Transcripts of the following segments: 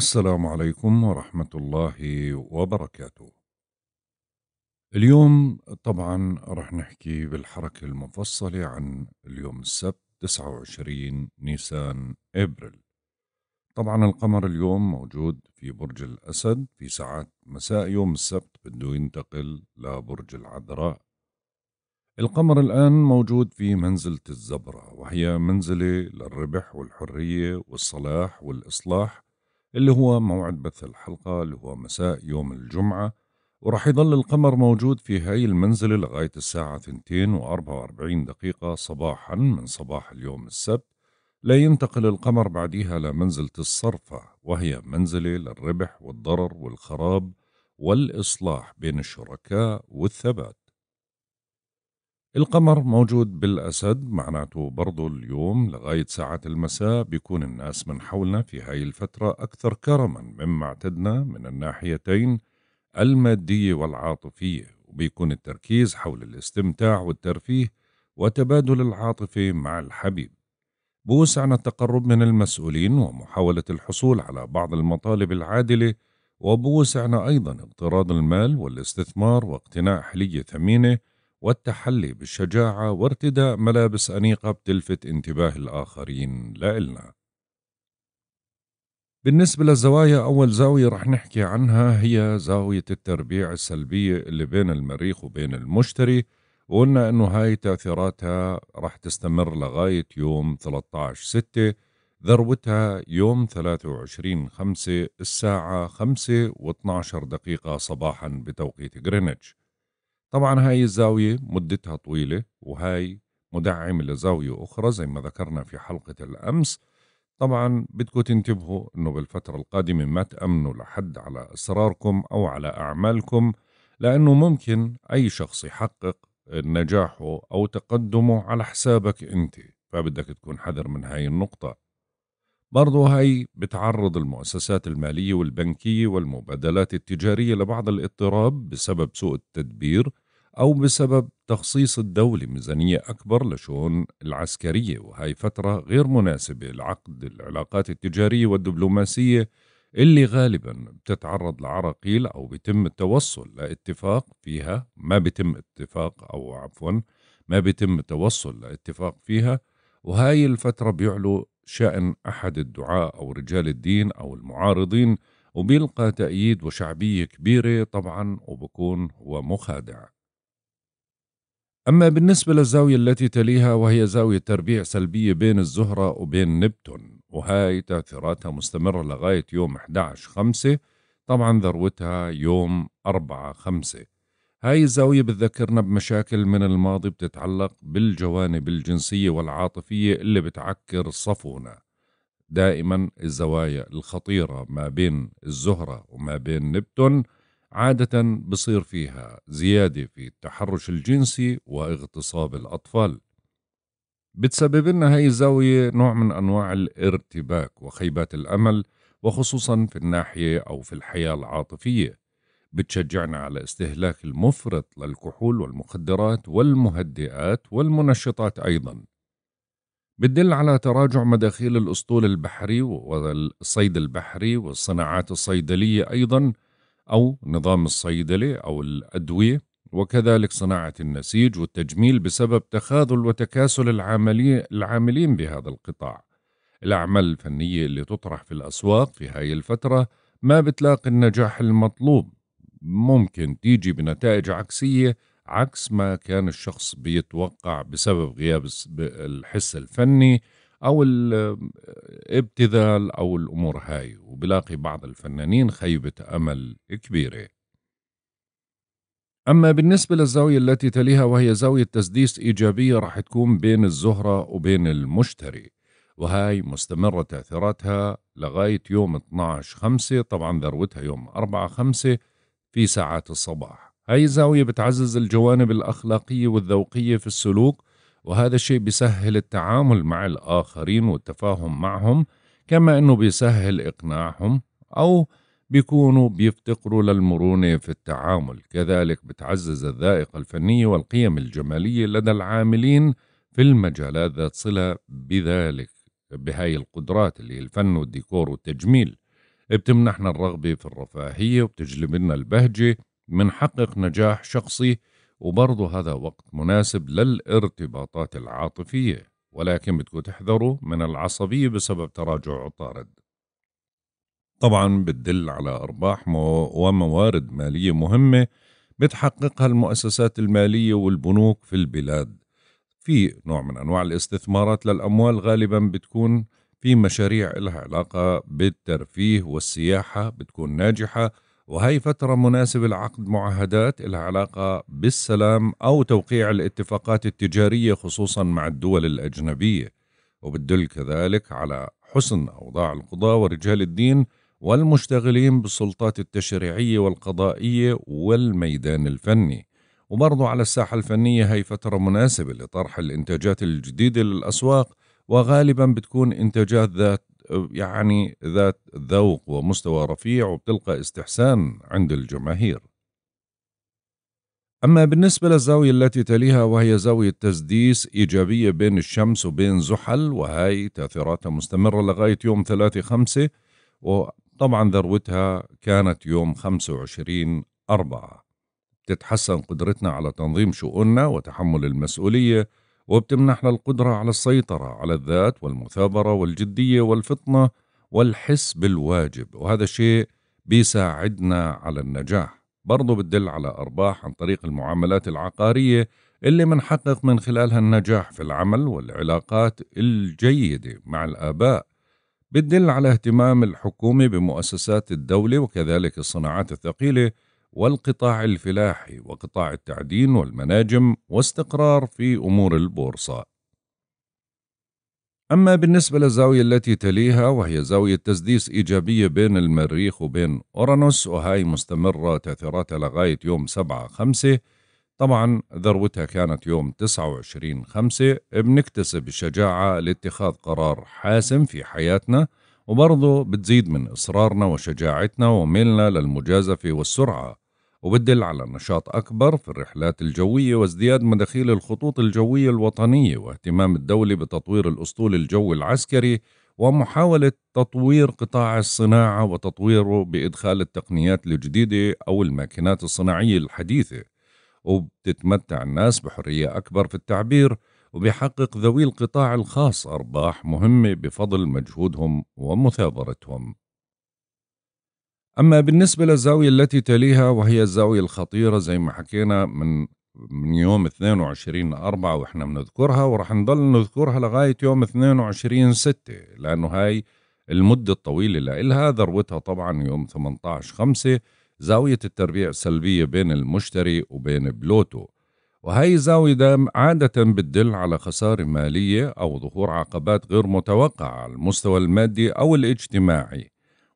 السلام عليكم ورحمة الله وبركاته. اليوم طبعا رح نحكي بالحركة المفصلة عن اليوم السبت 29 نيسان ابريل. طبعا القمر اليوم موجود في برج الأسد في ساعات مساء يوم السبت بده ينتقل لبرج العذراء. القمر الآن موجود في منزلة الزبرة وهي منزلة للربح والحرية والصلاح والإصلاح اللي هو موعد بث الحلقة اللي هو مساء يوم الجمعة وراح يظل القمر موجود في هاي المنزلة لغاية الساعة 2 و44 دقيقة صباحا من صباح اليوم السبت لا ينتقل القمر بعديها لمنزلة الصرفة وهي منزلة للربح والضرر والخراب والإصلاح بين الشركاء والثبات القمر موجود بالأسد معناته برضو اليوم لغاية ساعة المساء بيكون الناس من حولنا في هاي الفترة أكثر كرما مما اعتدنا من الناحيتين المادية والعاطفية وبيكون التركيز حول الاستمتاع والترفيه وتبادل العاطفة مع الحبيب بوسعنا التقرب من المسؤولين ومحاولة الحصول على بعض المطالب العادلة وبوسعنا أيضا اقتراض المال والاستثمار واقتناء حلية ثمينة والتحلي بالشجاعة وارتداء ملابس أنيقة بتلفت انتباه الآخرين لإلنا بالنسبة للزوايا أول زاوية رح نحكي عنها هي زاوية التربيع السلبية اللي بين المريخ وبين المشتري وقلنا أنه هاي تأثيراتها رح تستمر لغاية يوم 13 6 ذروتها يوم 23 5 الساعة 5 و12 دقيقة صباحا بتوقيت غرينتش طبعا هاي الزاوية مدتها طويلة وهاي مدعم لزاوية أخرى زي ما ذكرنا في حلقة الأمس طبعا بدكم تنتبهوا أنه بالفترة القادمة ما تأمنوا لحد على أسراركم أو على أعمالكم لأنه ممكن أي شخص يحقق نجاحه أو تقدمه على حسابك أنت فبدك تكون حذر من هاي النقطة برضو هاي بتعرض المؤسسات المالية والبنكية والمبادلات التجارية لبعض الاضطراب بسبب سوء التدبير أو بسبب تخصيص الدولة ميزانية أكبر لشؤون العسكرية وهي فترة غير مناسبة لعقد العلاقات التجارية والدبلوماسية اللي غالبا بتتعرض لعراقيل أو بيتم التوصل لاتفاق فيها ما بيتم اتفاق أو عفوا ما بيتم التوصل لاتفاق فيها وهاي الفترة بيعلو شأن أحد الدعاء أو رجال الدين أو المعارضين وبيلقى تأييد وشعبية كبيرة طبعا وبكون هو مخادع أما بالنسبة للزاوية التي تليها وهي زاوية تربيع سلبية بين الزهرة وبين نبتون وهاي تأثيراتها مستمرة لغاية يوم 11 خمسة طبعا ذروتها يوم 4 خمسة هاي الزاوية بتذكرنا بمشاكل من الماضي بتتعلق بالجوانب الجنسية والعاطفية اللي بتعكر صفونا دائما الزوايا الخطيرة ما بين الزهرة وما بين نبتون عادة بصير فيها زيادة في التحرش الجنسي واغتصاب الأطفال بتسبب لنا هاي الزاوية نوع من أنواع الارتباك وخيبات الأمل وخصوصا في الناحية أو في الحياة العاطفية بتشجعنا على استهلاك المفرط للكحول والمخدرات والمهدئات والمنشطات أيضا بتدل على تراجع مداخيل الأسطول البحري والصيد البحري والصناعات الصيدلية أيضا أو نظام الصيدلة أو الأدوية وكذلك صناعة النسيج والتجميل بسبب تخاذل وتكاسل العاملين بهذا القطاع الأعمال الفنية اللي تطرح في الأسواق في هاي الفترة ما بتلاقي النجاح المطلوب ممكن تيجي بنتائج عكسية عكس ما كان الشخص بيتوقع بسبب غياب الحس الفني أو الابتذال أو الأمور هاي بلاقي بعض الفنانين خيبة أمل كبيرة أما بالنسبة للزاوية التي تليها وهي زاوية تسديس إيجابية راح تكون بين الزهرة وبين المشتري وهاي مستمرة تأثيراتها لغاية يوم 12 خمسة طبعا ذروتها يوم 4 خمسة في ساعات الصباح هاي الزاوية بتعزز الجوانب الأخلاقية والذوقية في السلوك وهذا الشيء بيسهل التعامل مع الآخرين والتفاهم معهم كما أنه بيسهل إقناعهم أو بيكونوا بيفتقروا للمرونة في التعامل كذلك بتعزز الذائقة الفنية والقيم الجمالية لدى العاملين في المجالات ذات صلة بذلك بهاي القدرات اللي هي الفن والديكور والتجميل بتمنحنا الرغبة في الرفاهية وبتجلب لنا البهجة بنحقق نجاح شخصي وبرضه هذا وقت مناسب للارتباطات العاطفية ولكن بدكم تحذروا من العصبية بسبب تراجع عطارد طبعا بتدل على أرباح وموارد مالية مهمة بتحققها المؤسسات المالية والبنوك في البلاد في نوع من أنواع الاستثمارات للأموال غالبا بتكون في مشاريع لها علاقة بالترفيه والسياحة بتكون ناجحة وهي فترة مناسبة لعقد معاهدات لها علاقة بالسلام أو توقيع الاتفاقات التجارية خصوصا مع الدول الأجنبية وبتدل كذلك على حسن أوضاع القضاة ورجال الدين والمشتغلين بالسلطات التشريعية والقضائية والميدان الفني وبرضو على الساحة الفنية هي فترة مناسبة لطرح الإنتاجات الجديدة للأسواق وغالبا بتكون إنتاجات ذات يعني ذات ذوق ومستوى رفيع وبتلقى استحسان عند الجماهير أما بالنسبة للزاوية التي تليها وهي زاوية تسديس إيجابية بين الشمس وبين زحل وهي تأثيراتها مستمرة لغاية يوم 3 5 وطبعا ذروتها كانت يوم 25 4 تتحسن قدرتنا على تنظيم شؤوننا وتحمل المسؤولية وبتمنحنا القدرة على السيطرة على الذات والمثابرة والجدية والفطنة والحس بالواجب وهذا الشيء بيساعدنا على النجاح برضو بتدل على أرباح عن طريق المعاملات العقارية اللي منحقق من خلالها النجاح في العمل والعلاقات الجيدة مع الآباء بتدل على اهتمام الحكومة بمؤسسات الدولة وكذلك الصناعات الثقيلة والقطاع الفلاحي وقطاع التعدين والمناجم واستقرار في أمور البورصة أما بالنسبة للزاوية التي تليها وهي زاوية تسديس إيجابية بين المريخ وبين أورانوس وهاي مستمرة تأثيراتها لغاية يوم 7 5 طبعا ذروتها كانت يوم 29 5 بنكتسب الشجاعة لاتخاذ قرار حاسم في حياتنا وبرضه بتزيد من إصرارنا وشجاعتنا وميلنا للمجازفة والسرعة وبدل على نشاط أكبر في الرحلات الجوية وازدياد مداخيل الخطوط الجوية الوطنية واهتمام الدولة بتطوير الأسطول الجوي العسكري ومحاولة تطوير قطاع الصناعة وتطويره بإدخال التقنيات الجديدة أو الماكينات الصناعية الحديثة وبتتمتع الناس بحرية أكبر في التعبير وبيحقق ذوي القطاع الخاص أرباح مهمة بفضل مجهودهم ومثابرتهم أما بالنسبة للزاوية التي تليها وهي الزاوية الخطيرة زي ما حكينا من من يوم 22 4 واحنا بنذكرها وراح نضل نذكرها لغاية يوم 22 6 لأنه هاي المدة الطويلة لإلها ذروتها طبعا يوم 18 5 زاوية التربيع السلبية بين المشتري وبين بلوتو وهي الزاوية عادة بتدل على خسارة مالية أو ظهور عقبات غير متوقعة على المستوى المادي أو الاجتماعي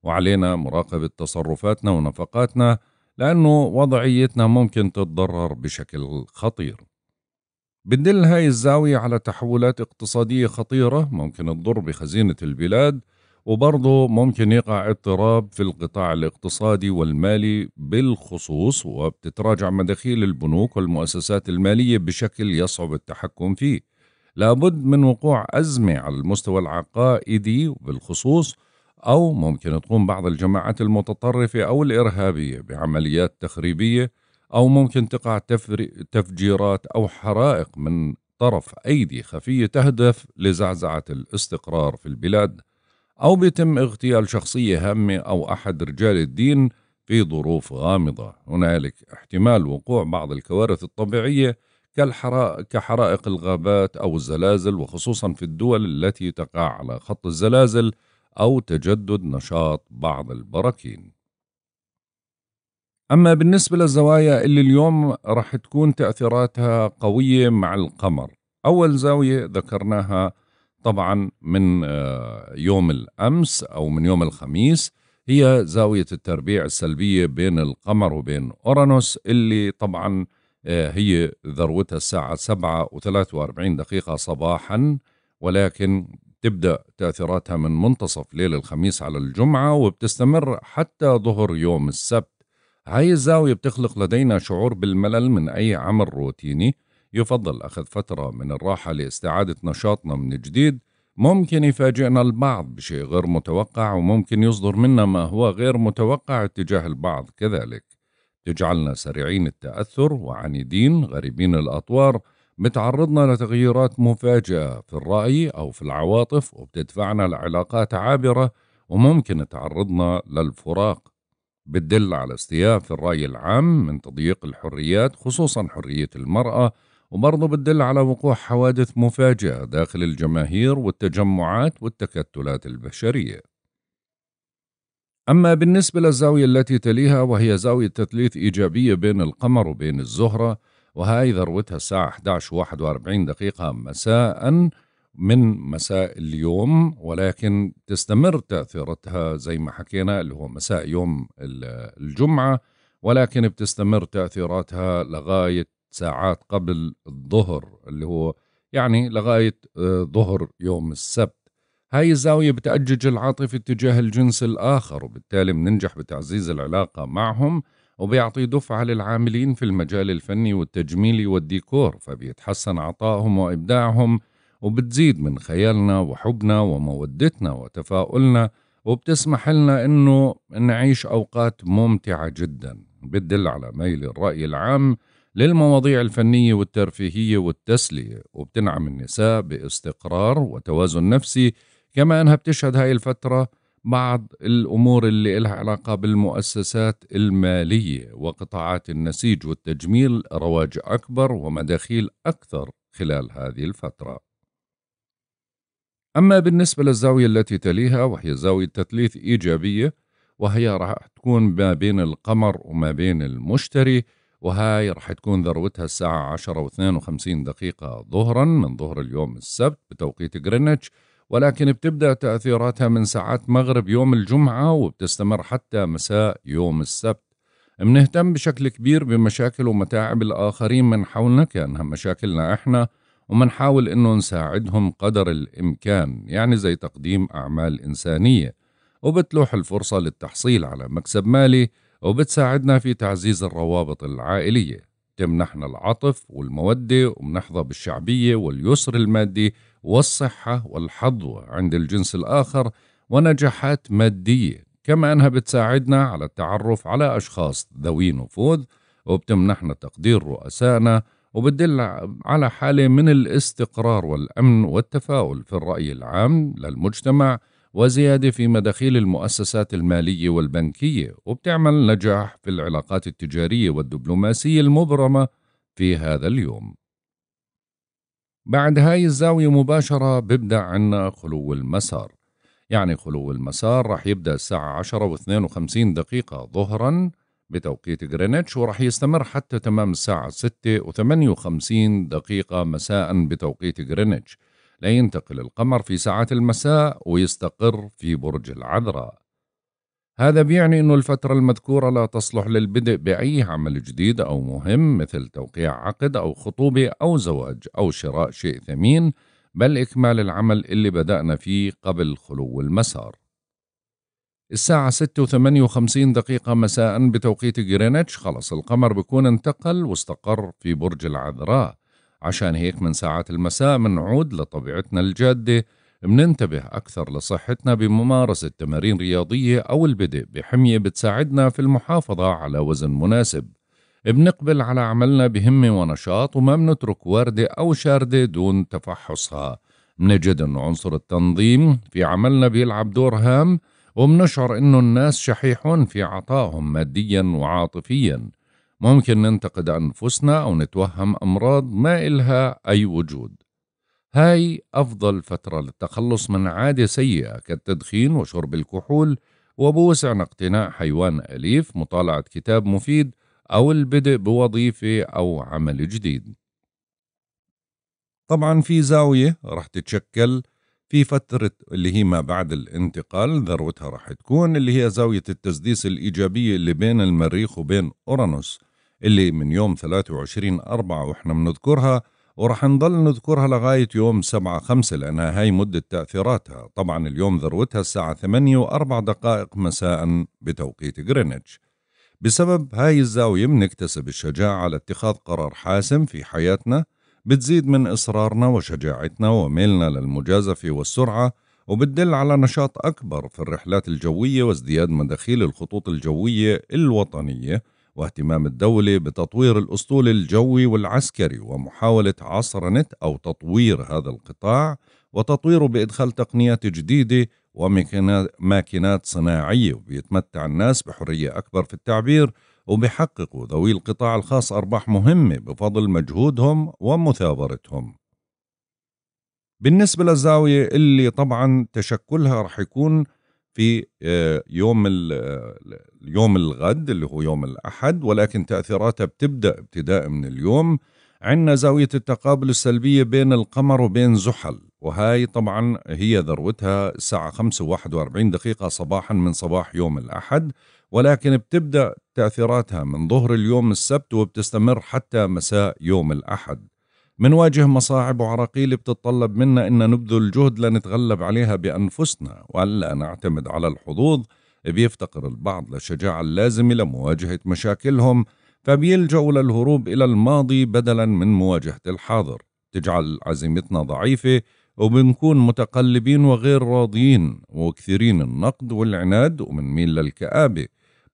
وعلينا مراقبة تصرفاتنا ونفقاتنا لأنه وضعيتنا ممكن تتضرر بشكل خطير بتدل هاي الزاوية على تحولات اقتصادية خطيرة ممكن تضر بخزينة البلاد وبرضه ممكن يقع اضطراب في القطاع الاقتصادي والمالي بالخصوص وبتتراجع مداخيل البنوك والمؤسسات المالية بشكل يصعب التحكم فيه لابد من وقوع أزمة على المستوى العقائدي بالخصوص أو ممكن تقوم بعض الجماعات المتطرفة أو الإرهابية بعمليات تخريبية أو ممكن تقع تفجيرات أو حرائق من طرف أيدي خفية تهدف لزعزعة الاستقرار في البلاد أو بيتم اغتيال شخصية هامة أو أحد رجال الدين في ظروف غامضة هنالك احتمال وقوع بعض الكوارث الطبيعية كحرائق الغابات أو الزلازل وخصوصا في الدول التي تقع على خط الزلازل أو تجدد نشاط بعض البراكين أما بالنسبة للزوايا اللي اليوم رح تكون تأثيراتها قوية مع القمر أول زاوية ذكرناها طبعا من آه، يوم الأمس أو من يوم الخميس هي زاوية التربيع السلبية بين القمر وبين أورانوس اللي طبعا آه، هي ذروتها الساعة 7 و43 دقيقة صباحا ولكن تبدأ تأثيراتها من منتصف ليل الخميس على الجمعة وبتستمر حتى ظهر يوم السبت هاي الزاوية بتخلق لدينا شعور بالملل من أي عمل روتيني يفضل أخذ فترة من الراحة لاستعادة نشاطنا من جديد ممكن يفاجئنا البعض بشيء غير متوقع وممكن يصدر منا ما هو غير متوقع اتجاه البعض كذلك تجعلنا سريعين التأثر وعنيدين غريبين الأطوار بتعرضنا لتغييرات مفاجئة في الرأي أو في العواطف وبتدفعنا لعلاقات عابرة وممكن تعرضنا للفراق بتدل على استياء في الرأي العام من تضييق الحريات خصوصا حرية المرأة وبرضه بتدل على وقوع حوادث مفاجئة داخل الجماهير والتجمعات والتكتلات البشرية أما بالنسبة للزاوية التي تليها وهي زاوية تثليث إيجابية بين القمر وبين الزهرة وهاي ذروتها الساعة 11 و41 دقيقة مساء من مساء اليوم ولكن تستمر تأثيرتها زي ما حكينا اللي هو مساء يوم الجمعة ولكن بتستمر تأثيراتها لغاية ساعات قبل الظهر اللي هو يعني لغاية آه، ظهر يوم السبت هاي الزاوية بتأجج العاطفة تجاه الجنس الآخر وبالتالي بننجح بتعزيز العلاقة معهم وبيعطي دفعة للعاملين في المجال الفني والتجميلي والديكور فبيتحسن عطائهم وإبداعهم وبتزيد من خيالنا وحبنا ومودتنا وتفاؤلنا وبتسمح لنا انه نعيش اوقات ممتعه جدا بتدل على ميل الراي العام للمواضيع الفنيه والترفيهيه والتسليه وبتنعم النساء باستقرار وتوازن نفسي كما انها بتشهد هاي الفتره بعض الأمور اللي لها علاقة بالمؤسسات المالية وقطاعات النسيج والتجميل رواج أكبر ومداخيل أكثر خلال هذه الفترة أما بالنسبة للزاوية التي تليها وهي زاوية تثليث إيجابية وهي راح تكون ما بين القمر وما بين المشتري وهاي راح تكون ذروتها الساعة 10 و52 دقيقة ظهرا من ظهر اليوم السبت بتوقيت غرينتش ولكن بتبدأ تأثيراتها من ساعات مغرب يوم الجمعة وبتستمر حتى مساء يوم السبت منهتم بشكل كبير بمشاكل ومتاعب الآخرين من حولنا كأنها مشاكلنا إحنا ومنحاول إنه نساعدهم قدر الإمكان يعني زي تقديم أعمال إنسانية وبتلوح الفرصة للتحصيل على مكسب مالي وبتساعدنا في تعزيز الروابط العائلية تمنحنا العطف والمودة ومنحظى بالشعبية واليسر المادي والصحة والحظوة عند الجنس الآخر ونجاحات مادية كما أنها بتساعدنا على التعرف على أشخاص ذوي نفوذ وبتمنحنا تقدير رؤسائنا وبتدل على حالة من الاستقرار والأمن والتفاؤل في الرأي العام للمجتمع وزيادة في مداخيل المؤسسات المالية والبنكية وبتعمل نجاح في العلاقات التجارية والدبلوماسية المبرمة في هذا اليوم بعد هاي الزاوية مباشرة بيبدأ عنا خلو المسار يعني خلو المسار رح يبدأ الساعة 10 و52 دقيقة ظهرا بتوقيت غرينتش ورح يستمر حتى تمام الساعة 6 و58 دقيقة مساء بتوقيت غرينتش لينتقل القمر في ساعات المساء ويستقر في برج العذراء هذا بيعني أن الفترة المذكورة لا تصلح للبدء بأي عمل جديد أو مهم مثل توقيع عقد أو خطوبة أو زواج أو شراء شيء ثمين بل إكمال العمل اللي بدأنا فيه قبل خلو المسار الساعة 6 دقيقة مساء بتوقيت جرينتش خلص القمر بكون انتقل واستقر في برج العذراء عشان هيك من ساعات المساء منعود لطبيعتنا الجادة بننتبه أكثر لصحتنا بممارسة تمارين رياضية أو البدء بحمية بتساعدنا في المحافظة على وزن مناسب بنقبل على عملنا بهمة ونشاط وما بنترك وردة أو شاردة دون تفحصها بنجد أن عنصر التنظيم في عملنا بيلعب دور هام وبنشعر أن الناس شحيحون في عطائهم ماديا وعاطفيا ممكن ننتقد أنفسنا أو نتوهم أمراض ما إلها أي وجود هاي أفضل فترة للتخلص من عادة سيئة كالتدخين وشرب الكحول وبوسعنا اقتناء حيوان أليف مطالعة كتاب مفيد أو البدء بوظيفة أو عمل جديد طبعا في زاوية رح تتشكل في فترة اللي هي ما بعد الانتقال ذروتها رح تكون اللي هي زاوية التسديس الإيجابية اللي بين المريخ وبين أورانوس اللي من يوم 23 أربعة وإحنا بنذكرها وراح نضل نذكرها لغاية يوم 7 5 لأنها هاي مدة تأثيراتها طبعا اليوم ذروتها الساعة ثمانية وأربع دقائق مساء بتوقيت غرينتش بسبب هاي الزاوية بنكتسب الشجاعة على اتخاذ قرار حاسم في حياتنا بتزيد من إصرارنا وشجاعتنا وميلنا للمجازفة والسرعة وبتدل على نشاط أكبر في الرحلات الجوية وازدياد مداخيل الخطوط الجوية الوطنية واهتمام الدولة بتطوير الأسطول الجوي والعسكري ومحاولة عصرنة أو تطوير هذا القطاع وتطويره بإدخال تقنيات جديدة وماكينات صناعية وبيتمتع الناس بحرية أكبر في التعبير وبيحققوا ذوي القطاع الخاص أرباح مهمة بفضل مجهودهم ومثابرتهم بالنسبة للزاوية اللي طبعا تشكلها رح يكون في آه، يوم اليوم آه، الغد اللي هو يوم الأحد ولكن تأثيراتها بتبدأ ابتداء من اليوم عندنا زاوية التقابل السلبية بين القمر وبين زحل وهاي طبعا هي ذروتها الساعة 5 و41 دقيقة صباحا من صباح يوم الأحد ولكن بتبدأ تأثيراتها من ظهر اليوم السبت وبتستمر حتى مساء يوم الأحد منواجه مصاعب وعراقيل بتتطلب منا ان نبذل جهد لنتغلب عليها بانفسنا والا نعتمد على الحظوظ بيفتقر البعض للشجاعه اللازمه لمواجهه مشاكلهم فبيلجأوا للهروب إلى الماضي بدلا من مواجهة الحاضر تجعل عزيمتنا ضعيفة وبنكون متقلبين وغير راضيين وكثيرين النقد والعناد ومنميل للكآبة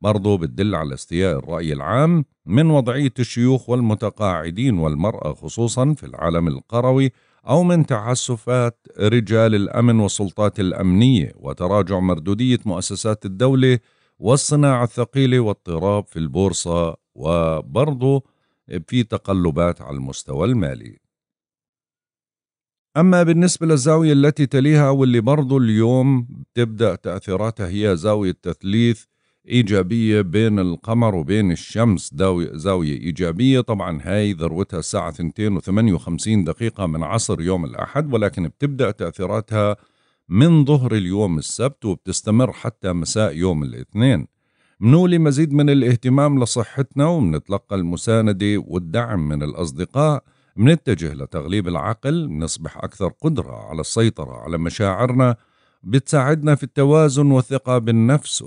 برضو بتدل على استياء الرأي العام من وضعية الشيوخ والمتقاعدين والمرأة خصوصا في العالم القروي أو من تعسفات رجال الأمن والسلطات الأمنية وتراجع مردودية مؤسسات الدولة والصناعة الثقيلة واضطراب في البورصة وبرضه في تقلبات على المستوى المالي أما بالنسبة للزاوية التي تليها واللي برضه اليوم تبدأ تأثيراتها هي زاوية تثليث إيجابية بين القمر وبين الشمس زاوية إيجابية طبعا هاي ذروتها الساعة 2 و58 دقيقة من عصر يوم الأحد ولكن بتبدأ تأثيراتها من ظهر اليوم السبت وبتستمر حتى مساء يوم الاثنين منولي مزيد من الاهتمام لصحتنا ومنتلقى المساندة والدعم من الأصدقاء منتجه لتغليب العقل منصبح أكثر قدرة على السيطرة على مشاعرنا بتساعدنا في التوازن والثقة بالنفس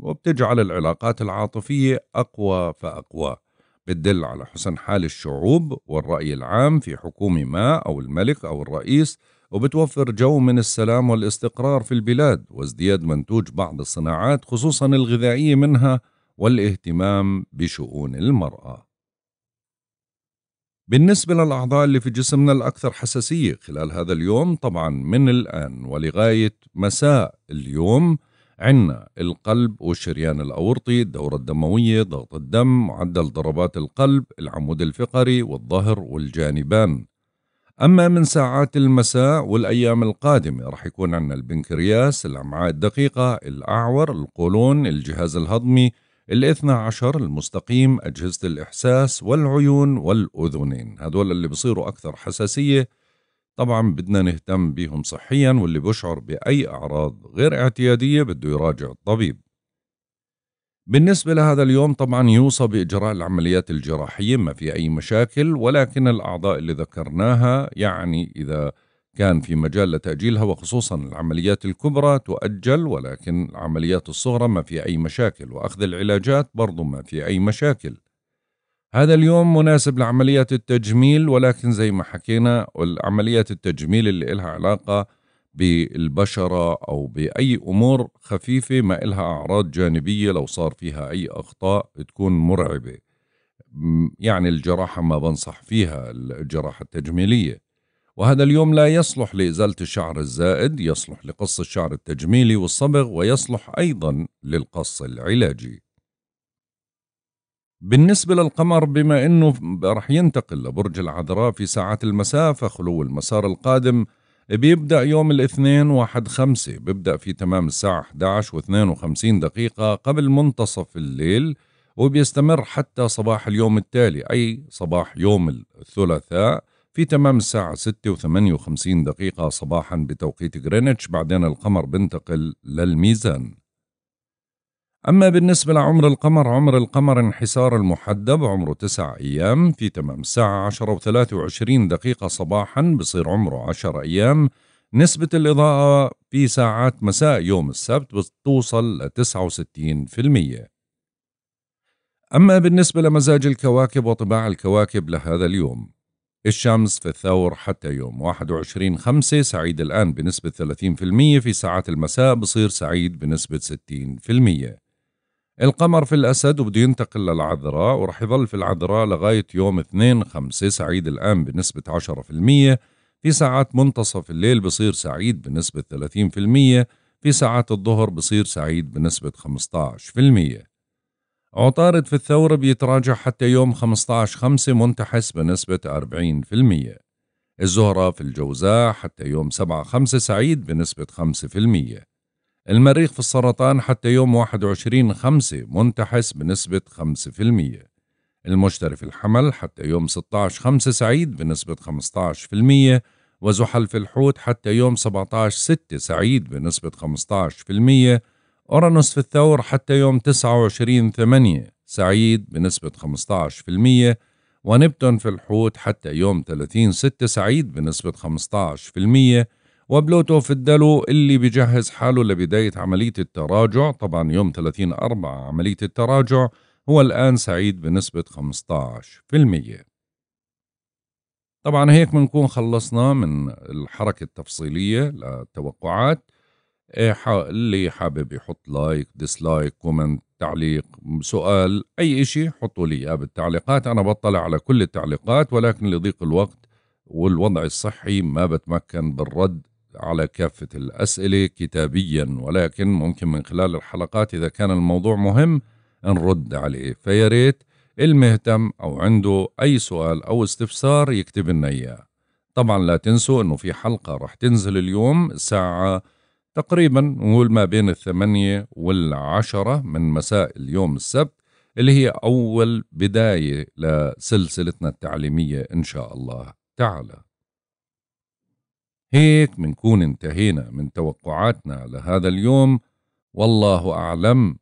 وبتجعل العلاقات العاطفية أقوى فأقوى بتدل على حسن حال الشعوب والرأي العام في حكومة ما أو الملك أو الرئيس وبتوفر جو من السلام والاستقرار في البلاد وازدياد منتوج بعض الصناعات خصوصا الغذائية منها والاهتمام بشؤون المرأة بالنسبة للأعضاء اللي في جسمنا الأكثر حساسية خلال هذا اليوم طبعا من الآن ولغاية مساء اليوم عنا القلب والشريان الأورطي الدورة الدموية ضغط الدم معدل ضربات القلب العمود الفقري والظهر والجانبان أما من ساعات المساء والأيام القادمة رح يكون عندنا البنكرياس الأمعاء الدقيقة الأعور القولون الجهاز الهضمي الاثنى عشر المستقيم أجهزة الإحساس والعيون والأذنين هدول اللي بصيروا أكثر حساسية طبعا بدنا نهتم بهم صحيا واللي بشعر بأي أعراض غير اعتيادية بده يراجع الطبيب بالنسبة لهذا اليوم طبعا يوصى بإجراء العمليات الجراحية ما في أي مشاكل ولكن الأعضاء اللي ذكرناها يعني إذا كان في مجال لتأجيلها وخصوصا العمليات الكبرى تؤجل ولكن العمليات الصغرى ما في أي مشاكل وأخذ العلاجات برضو ما في أي مشاكل هذا اليوم مناسب لعمليات التجميل ولكن زي ما حكينا العمليات التجميل اللي إلها علاقة بالبشرة أو بأي أمور خفيفة ما إلها أعراض جانبية لو صار فيها أي أخطاء تكون مرعبة يعني الجراحة ما بنصح فيها الجراحة التجميلية وهذا اليوم لا يصلح لإزالة الشعر الزائد يصلح لقص الشعر التجميلي والصبغ ويصلح أيضا للقص العلاجي بالنسبة للقمر بما أنه راح ينتقل لبرج العذراء في ساعات المساء فخلو المسار القادم بيبدأ يوم الاثنين واحد خمسة بيبدأ في تمام الساعة 11 و52 دقيقة قبل منتصف الليل وبيستمر حتى صباح اليوم التالي أي صباح يوم الثلاثاء في تمام الساعة 6 و 58 دقيقة صباحا بتوقيت غرينتش بعدين القمر بنتقل للميزان أما بالنسبة لعمر القمر عمر القمر انحسار المحدب عمره تسع أيام في تمام الساعة 10 و 23 دقيقة صباحا بصير عمره 10 أيام نسبة الإضاءة في ساعات مساء يوم السبت بتوصل ل 69% أما بالنسبة لمزاج الكواكب وطباع الكواكب لهذا اليوم الشمس في الثور حتى يوم 21 خمسة سعيد الآن بنسبة 30% في ساعات المساء بصير سعيد بنسبة 60% القمر في الأسد وبده ينتقل للعذراء ورح يظل في العذراء لغاية يوم 2 خمسة سعيد الآن بنسبة 10% في ساعات منتصف الليل بصير سعيد بنسبة 30% في ساعات الظهر بصير سعيد بنسبة 15% عطارد في الثورة بيتراجع حتى يوم 15/5 منتحس بنسبة 40% الزهرة في الجوزاء حتى يوم 7/5 سعيد بنسبة 5% المريخ في السرطان حتى يوم 21/5 منتحس بنسبة 5% المشتري في الحمل حتى يوم 16/5 سعيد بنسبة 15% وزحل في الحوت حتى يوم 17/6 سعيد بنسبة 15% أورانوس في الثور حتى يوم 29 8 سعيد بنسبة 15% ونبتون في الحوت حتى يوم 30 6 سعيد بنسبة 15% وبلوتو في الدلو اللي بيجهز حاله لبداية عملية التراجع طبعا يوم 30 4 عملية التراجع هو الآن سعيد بنسبة 15% طبعا هيك بنكون خلصنا من الحركة التفصيلية للتوقعات اللي حابب يحط لايك ديسلايك كومنت تعليق سؤال أي شيء حطوا لي إياه بالتعليقات أنا بطلع على كل التعليقات ولكن لضيق الوقت والوضع الصحي ما بتمكن بالرد على كافة الأسئلة كتابيا ولكن ممكن من خلال الحلقات إذا كان الموضوع مهم نرد عليه فياريت المهتم أو عنده أي سؤال أو استفسار يكتب لنا إياه طبعا لا تنسوا أنه في حلقة رح تنزل اليوم الساعة تقريبا نقول ما بين الثمانية والعشرة من مساء اليوم السبت اللي هي أول بداية لسلسلتنا التعليمية إن شاء الله تعالى هيك منكون انتهينا من توقعاتنا لهذا اليوم والله أعلم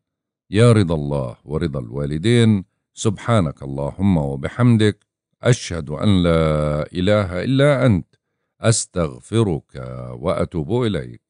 يا رضا الله ورضا الوالدين سبحانك اللهم وبحمدك أشهد أن لا إله إلا أنت أستغفرك وأتوب إليك